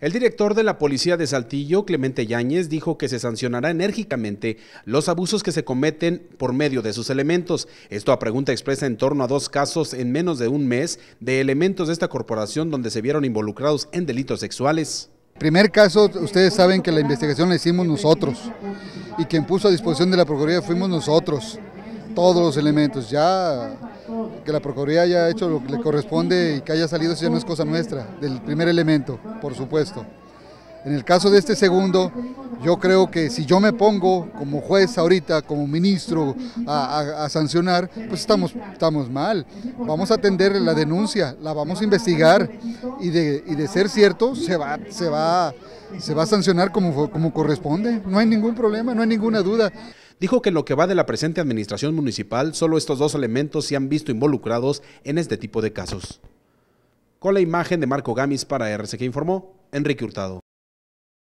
El director de la Policía de Saltillo, Clemente Yáñez, dijo que se sancionará enérgicamente los abusos que se cometen por medio de sus elementos. Esto a pregunta expresa en torno a dos casos en menos de un mes de elementos de esta corporación donde se vieron involucrados en delitos sexuales. Primer caso, ustedes saben que la investigación la hicimos nosotros y quien puso a disposición de la Procuraduría fuimos nosotros todos los elementos. Ya que la Procuraduría haya hecho lo que le corresponde y que haya salido, eso ya no es cosa nuestra, del primer elemento, por supuesto. En el caso de este segundo, yo creo que si yo me pongo como juez ahorita, como ministro, a, sancionar, pues estamos, estamos mal. Vamos a atender la denuncia, la vamos a investigar y de, de ser cierto se va, se va, se va a sancionar como, como corresponde. No hay ningún problema, no hay ninguna duda dijo que en lo que va de la presente administración municipal, solo estos dos elementos se han visto involucrados en este tipo de casos. Con la imagen de Marco Gamis para que informó Enrique Hurtado.